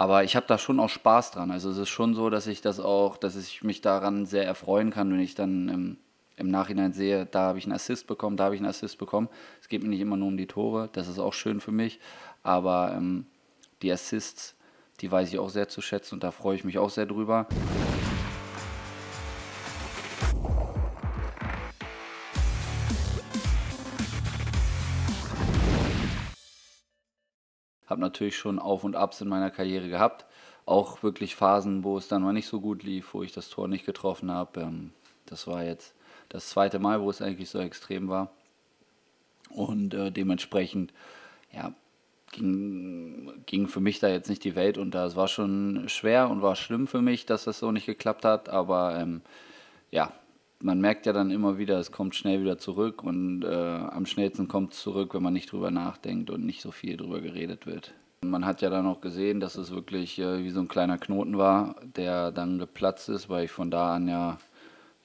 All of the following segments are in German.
Aber ich habe da schon auch Spaß dran. Also es ist schon so, dass ich das auch, dass ich mich daran sehr erfreuen kann, wenn ich dann im, im Nachhinein sehe, da habe ich einen Assist bekommen, da habe ich einen Assist bekommen. Es geht mir nicht immer nur um die Tore, das ist auch schön für mich. Aber ähm, die Assists, die weiß ich auch sehr zu schätzen und da freue ich mich auch sehr drüber. habe natürlich schon Auf und Abs in meiner Karriere gehabt. Auch wirklich Phasen, wo es dann mal nicht so gut lief, wo ich das Tor nicht getroffen habe. Ähm, das war jetzt das zweite Mal, wo es eigentlich so extrem war. Und äh, dementsprechend, ja, ging, ging für mich da jetzt nicht die Welt unter. Es war schon schwer und war schlimm für mich, dass das so nicht geklappt hat. Aber ähm, ja, man merkt ja dann immer wieder, es kommt schnell wieder zurück und äh, am schnellsten kommt es zurück, wenn man nicht drüber nachdenkt und nicht so viel drüber geredet wird. Man hat ja dann auch gesehen, dass es wirklich äh, wie so ein kleiner Knoten war, der dann geplatzt ist, weil ich von da an ja,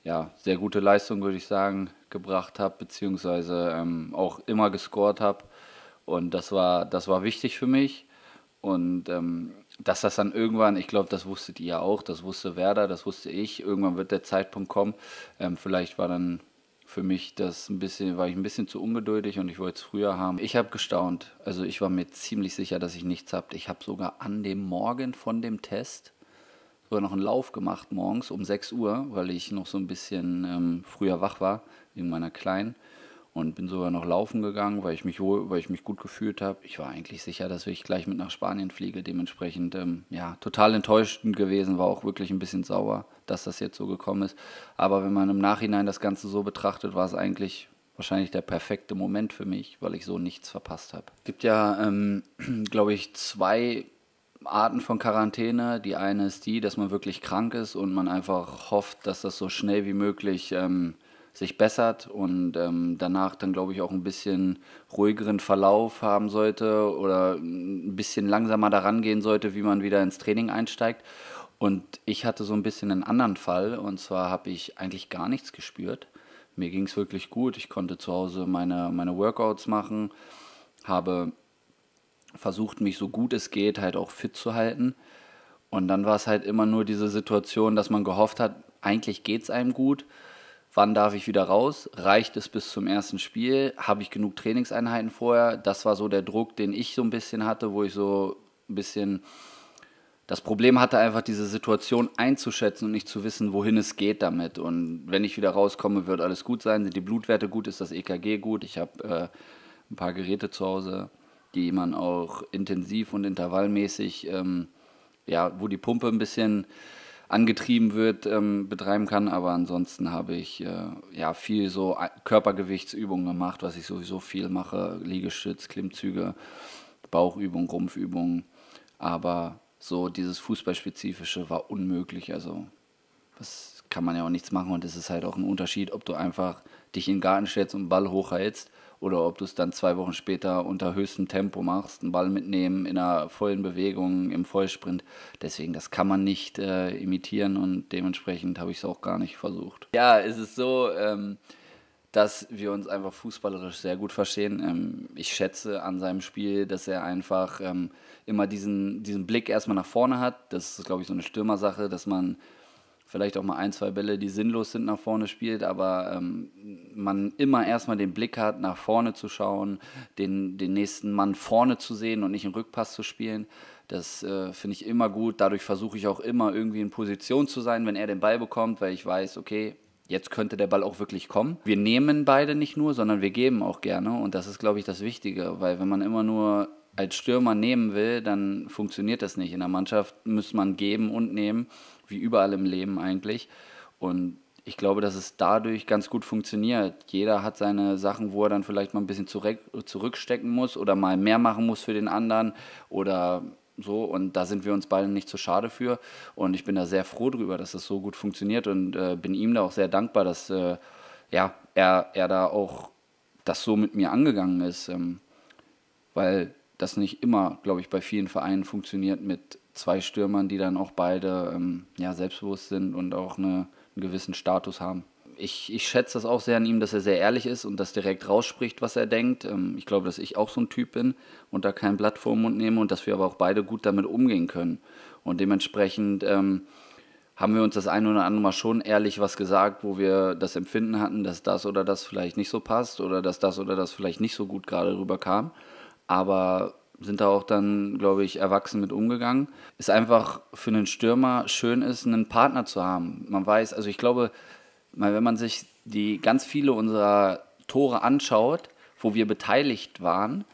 ja sehr gute Leistung, würde ich sagen, gebracht habe, beziehungsweise ähm, auch immer gescored habe. Und das war, das war wichtig für mich. Und ähm, dass das dann irgendwann, ich glaube, das wusstet ihr auch, das wusste Werder, das wusste ich, irgendwann wird der Zeitpunkt kommen. Ähm, vielleicht war dann für mich das ein bisschen, war ich ein bisschen zu ungeduldig und ich wollte es früher haben. Ich habe gestaunt. Also ich war mir ziemlich sicher, dass ich nichts habe. Ich habe sogar an dem Morgen von dem Test sogar noch einen Lauf gemacht morgens um 6 Uhr, weil ich noch so ein bisschen ähm, früher wach war, wegen meiner Kleinen und bin sogar noch laufen gegangen, weil ich mich, weil ich mich gut gefühlt habe. Ich war eigentlich sicher, dass ich gleich mit nach Spanien fliege. Dementsprechend, ähm, ja, total enttäuscht gewesen, war auch wirklich ein bisschen sauer, dass das jetzt so gekommen ist. Aber wenn man im Nachhinein das Ganze so betrachtet, war es eigentlich wahrscheinlich der perfekte Moment für mich, weil ich so nichts verpasst habe. Es gibt ja, ähm, glaube ich, zwei Arten von Quarantäne. Die eine ist die, dass man wirklich krank ist und man einfach hofft, dass das so schnell wie möglich ähm, sich bessert und ähm, danach dann, glaube ich, auch ein bisschen ruhigeren Verlauf haben sollte oder ein bisschen langsamer daran gehen sollte, wie man wieder ins Training einsteigt. Und ich hatte so ein bisschen einen anderen Fall und zwar habe ich eigentlich gar nichts gespürt. Mir ging es wirklich gut. Ich konnte zu Hause meine, meine Workouts machen, habe versucht, mich so gut es geht halt auch fit zu halten. Und dann war es halt immer nur diese Situation, dass man gehofft hat, eigentlich geht es einem gut wann darf ich wieder raus? Reicht es bis zum ersten Spiel? Habe ich genug Trainingseinheiten vorher? Das war so der Druck, den ich so ein bisschen hatte, wo ich so ein bisschen das Problem hatte, einfach diese Situation einzuschätzen und nicht zu wissen, wohin es geht damit. Und wenn ich wieder rauskomme, wird alles gut sein. Sind die Blutwerte gut? Ist das EKG gut? Ich habe äh, ein paar Geräte zu Hause, die man auch intensiv und intervallmäßig, ähm, ja, wo die Pumpe ein bisschen angetrieben wird, ähm, betreiben kann. Aber ansonsten habe ich äh, ja viel so äh, Körpergewichtsübungen gemacht, was ich sowieso viel mache: Liegestütz, Klimmzüge, Bauchübungen, Rumpfübungen. Aber so dieses Fußballspezifische war unmöglich. Also, was kann man ja auch nichts machen. Und es ist halt auch ein Unterschied, ob du einfach dich in den Garten stellst und einen Ball hochhältst oder ob du es dann zwei Wochen später unter höchstem Tempo machst, einen Ball mitnehmen in einer vollen Bewegung, im Vollsprint. Deswegen, das kann man nicht äh, imitieren und dementsprechend habe ich es auch gar nicht versucht. Ja, es ist so, ähm, dass wir uns einfach fußballerisch sehr gut verstehen. Ähm, ich schätze an seinem Spiel, dass er einfach ähm, immer diesen, diesen Blick erstmal nach vorne hat. Das ist, glaube ich, so eine Stürmersache, dass man vielleicht auch mal ein, zwei Bälle, die sinnlos sind, nach vorne spielt, aber ähm, man immer erstmal den Blick hat, nach vorne zu schauen, den, den nächsten Mann vorne zu sehen und nicht einen Rückpass zu spielen. Das äh, finde ich immer gut. Dadurch versuche ich auch immer irgendwie in Position zu sein, wenn er den Ball bekommt, weil ich weiß, okay, jetzt könnte der Ball auch wirklich kommen. Wir nehmen beide nicht nur, sondern wir geben auch gerne. Und das ist, glaube ich, das Wichtige, weil wenn man immer nur als Stürmer nehmen will, dann funktioniert das nicht. In der Mannschaft muss man geben und nehmen, wie überall im Leben eigentlich. Und ich glaube, dass es dadurch ganz gut funktioniert. Jeder hat seine Sachen, wo er dann vielleicht mal ein bisschen zurückstecken muss oder mal mehr machen muss für den anderen oder so. Und da sind wir uns beide nicht so schade für. Und ich bin da sehr froh drüber, dass das so gut funktioniert und äh, bin ihm da auch sehr dankbar, dass äh, ja, er, er da auch das so mit mir angegangen ist. Ähm, weil das nicht immer, glaube ich, bei vielen Vereinen funktioniert mit zwei Stürmern, die dann auch beide ähm, ja, selbstbewusst sind und auch eine, einen gewissen Status haben. Ich, ich schätze das auch sehr an ihm, dass er sehr ehrlich ist und das direkt rausspricht, was er denkt. Ähm, ich glaube, dass ich auch so ein Typ bin und da kein Blatt vor den Mund nehme und dass wir aber auch beide gut damit umgehen können. Und dementsprechend ähm, haben wir uns das eine oder andere Mal schon ehrlich was gesagt, wo wir das Empfinden hatten, dass das oder das vielleicht nicht so passt oder dass das oder das vielleicht nicht so gut gerade rüberkam aber sind da auch dann, glaube ich, erwachsen mit umgegangen. Ist einfach für einen Stürmer schön ist, einen Partner zu haben. Man weiß, also ich glaube, wenn man sich die ganz viele unserer Tore anschaut, wo wir beteiligt waren,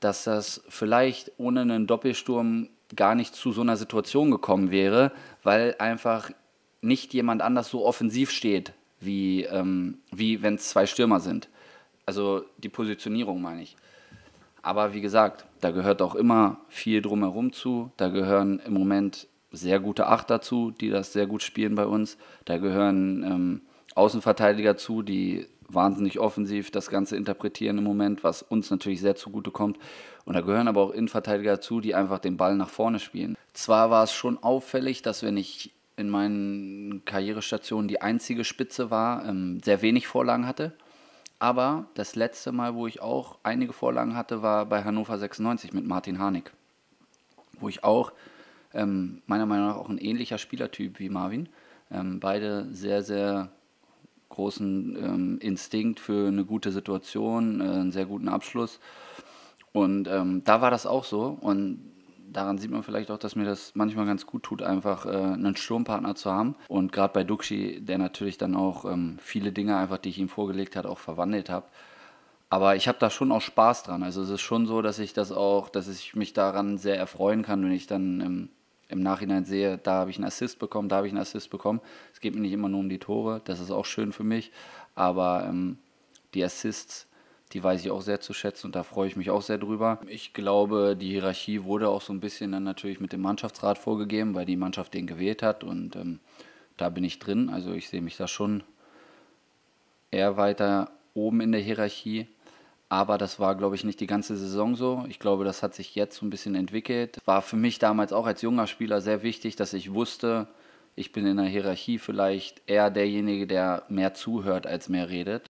dass das vielleicht ohne einen Doppelsturm gar nicht zu so einer Situation gekommen wäre, weil einfach nicht jemand anders so offensiv steht, wie, ähm, wie wenn es zwei Stürmer sind. Also die Positionierung meine ich. Aber wie gesagt, da gehört auch immer viel drumherum zu. Da gehören im Moment sehr gute Acht dazu, die das sehr gut spielen bei uns. Da gehören ähm, Außenverteidiger zu, die wahnsinnig offensiv das Ganze interpretieren im Moment, was uns natürlich sehr zugute kommt. Und da gehören aber auch Innenverteidiger zu, die einfach den Ball nach vorne spielen. Zwar war es schon auffällig, dass wenn ich in meinen Karrierestationen die einzige Spitze war, ähm, sehr wenig Vorlagen hatte. Aber das letzte Mal, wo ich auch einige Vorlagen hatte, war bei Hannover 96 mit Martin Harnik. Wo ich auch, ähm, meiner Meinung nach, auch ein ähnlicher Spielertyp wie Marvin. Ähm, beide sehr, sehr großen ähm, Instinkt für eine gute Situation, äh, einen sehr guten Abschluss. Und ähm, da war das auch so. Und daran sieht man vielleicht auch, dass mir das manchmal ganz gut tut, einfach äh, einen Sturmpartner zu haben. Und gerade bei Duxi, der natürlich dann auch ähm, viele Dinge einfach, die ich ihm vorgelegt habe, auch verwandelt habe. Aber ich habe da schon auch Spaß dran. Also es ist schon so, dass ich das auch, dass ich mich daran sehr erfreuen kann, wenn ich dann im, ähm, im Nachhinein sehe, da habe ich einen Assist bekommen, da habe ich einen Assist bekommen. Es geht mir nicht immer nur um die Tore, das ist auch schön für mich. Aber ähm, die Assists die weiß ich auch sehr zu schätzen und da freue ich mich auch sehr drüber. Ich glaube, die Hierarchie wurde auch so ein bisschen dann natürlich mit dem Mannschaftsrat vorgegeben, weil die Mannschaft den gewählt hat und ähm, da bin ich drin. Also ich sehe mich da schon eher weiter oben in der Hierarchie. Aber das war, glaube ich, nicht die ganze Saison so. Ich glaube, das hat sich jetzt so ein bisschen entwickelt. War für mich damals auch als junger Spieler sehr wichtig, dass ich wusste, ich bin in der Hierarchie vielleicht eher derjenige, der mehr zuhört als mehr redet.